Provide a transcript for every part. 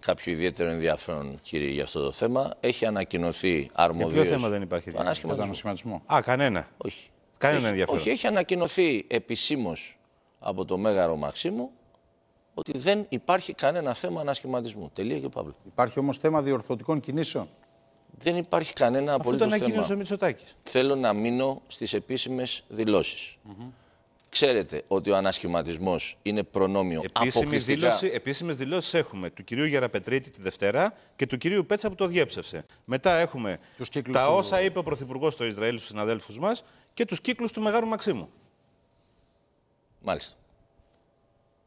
κάποιο ιδιαίτερο ενδιαφέρον, κύριε, για αυτό το θέμα. Έχει ανακοινωθεί αρμοδίω. Για ποιο θέμα δεν υπάρχει ενδιαφέρον. Α, κανένα. Όχι. Κανένα ενδιαφέρον. Όχι, έχει ανακοινωθεί επισήμως από το Μέγαρο Μαξίμου ότι δεν υπάρχει κανένα θέμα ανασχηματισμού. Τελεία και παύλα. Υπάρχει όμως θέμα διορθωτικών κινήσεων. Δεν υπάρχει κανένα απολύτω θέμα. Αυτό το ανακοίνωσε ο Μητσοτάκης. Θέλω να μείνω στις επίσημες δηλώσεις ξέρετε ότι ο ανασχηματισμός είναι προνόμιο επίσημη δήλωση, επίσημες δηλώσεις έχουμε του κυρίου Γεραπετρίτη τη Δευτέρα και του κυρίου Πέτσα που το διέψευσε. Μετά έχουμε τα όσα είπε ο Πρωθυπουργός στο Ισραήλ στους συναδέλφους μας και τους κύκλους του Μεγάλου Μαξίμου. Μάλιστα.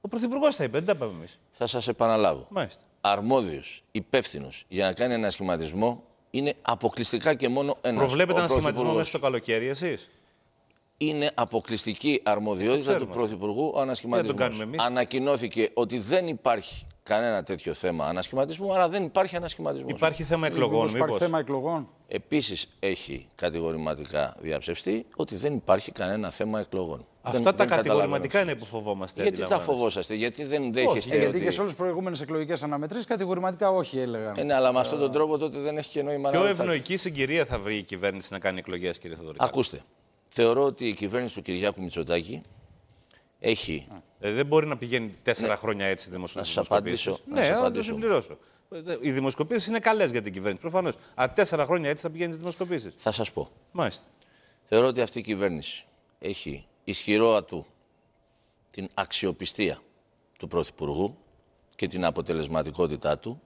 Ο Πρωθυπουργό θα είπε, δεν τα είπαμε εμείς. Θα σας επαναλάβω. Μάλιστα. Αρμόδιος, υπεύθυνος για να κάνει ένα σχηματισμό είναι αποκλειστικά και μόνο ένας. Προβλέπετε ένα σχηματισμό μέσα στο καλοκαίρι, εσείς είναι αποκλειστική αρμοδιότητα του Πρωθυπουργού ε, ο ανασχηματισμό. Ανακοινώθηκε ότι δεν υπάρχει κανένα τέτοιο θέμα ανασχηματισμού, άρα δεν υπάρχει ανασχηματισμός. Υπάρχει θέμα εκλογών, μήπως. Υπάρχει θέμα εκλογών. Επίσης, έχει κατηγορηματικά διαψευστεί ότι δεν υπάρχει κανένα θέμα εκλογών. Αυτά δεν, τα δεν κατηγορηματικά είναι που φοβόμαστε. Γιατί τα φοβόσαστε, γιατί δεν δέχεστε. ότι... Γιατί και σε όλες τις προηγούμενες εκλογικές αναμετρήσεις κατηγορηματικά όχι έλεγαν. Ε, ναι, αλλά με αυτόν τον ε, τρόπο τότε δεν έχει και νόημα Πιο ευνοϊκή συγκυρία θα βρει η κυβέρνηση να κάνει εκλογές, κύριε Θοδωρή. Ακούστε. Θεωρώ ότι η κυβέρνηση του Κυριάκου Μητσοτάκη έχει. Ε, δεν μπορεί να πηγαίνει τέσσερα ναι. χρόνια έτσι δημοσιογραφικά. Να σας απαντήσω. Ναι, να, το συμπληρώσω. Ε, οι δημοσκοπήσεις είναι καλές για την κυβέρνηση, προφανώς. Αλλά τέσσερα χρόνια έτσι θα πηγαίνεις τι δημοσκοπήσεις. Θα σας πω. Μάλιστα. Θεωρώ ότι αυτή η κυβέρνηση έχει ισχυρό ατού την αξιοπιστία του Πρωθυπουργού και την αποτελεσματικότητά του,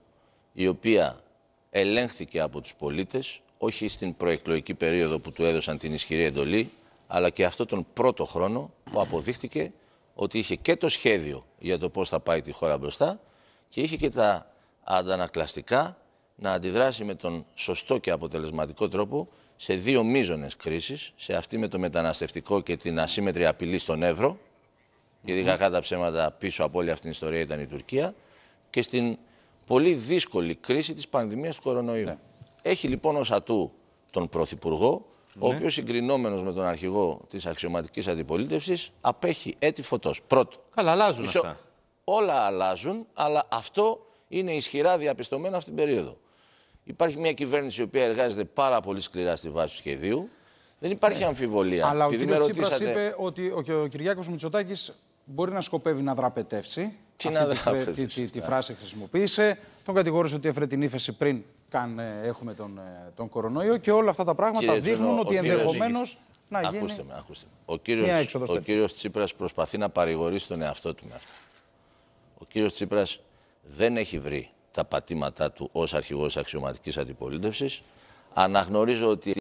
η οποία ελέγχθηκε από τους πολίτες όχι στην προεκλογική περίοδο που του έδωσαν την ισχυρή εντολή, αλλά και αυτό τον πρώτο χρόνο που αποδείχτηκε ότι είχε και το σχέδιο για το πώς θα πάει τη χώρα μπροστά και είχε και τα αντανακλαστικά να αντιδράσει με τον σωστό και αποτελεσματικό τρόπο σε δύο μείζονες κρίσεις, σε αυτή με το μεταναστευτικό και την ασύμμετρη απειλή στον Εύρο, γιατί κακά τα ψέματα πίσω από όλη αυτή την ιστορία ήταν η Τουρκία, και στην πολύ δύσκολη κρίση της πανδημίας του κορονοϊού. Ναι. Έχει λοιπόν ως ατού τον Πρωθυπουργό, ναι. ο οποίος συγκρινόμενος με τον αρχηγό της αξιωματικής αντιπολίτευσης απέχει έτη φωτός. Πρώτο. Καλά, αλλάζουν αυτά. Όλα αλλάζουν, αλλά αυτό είναι ισχυρά διαπιστωμένο αυτήν την περίοδο. Υπάρχει μια κυβέρνηση η οποία εργάζεται πάρα πολύ σκληρά στη βάση του σχεδίου. Δεν υπάρχει ναι. αμφιβολία. Αλλά ο κ. Τσίπρας είπε ότι ο Κυριάκος Μητσοτάκης μπορεί να σκοπεύει να δραπετεύσει. Τι αυτή Τη, τη, τη, τη φράση χρησιμοποίησε. Τον κατηγόρησε ότι έφερε την ύφεση πριν καν ε, έχουμε τον, ε, τον κορονοϊό και όλα αυτά τα πράγματα δείχνουν ότι ενδεχομένως να γίνει. Ακούστε με, ακούστε με. Ο κύριος ο κύριος Τσίπρας προσπαθεί να παρηγορήσει τον εαυτό του με αυτό. Ο κύριος Τσίπρας δεν έχει βρει τα πατήματά του ως αρχηγός αξιωματικής αντιπολίτευσης. Αναγνωρίζω ότι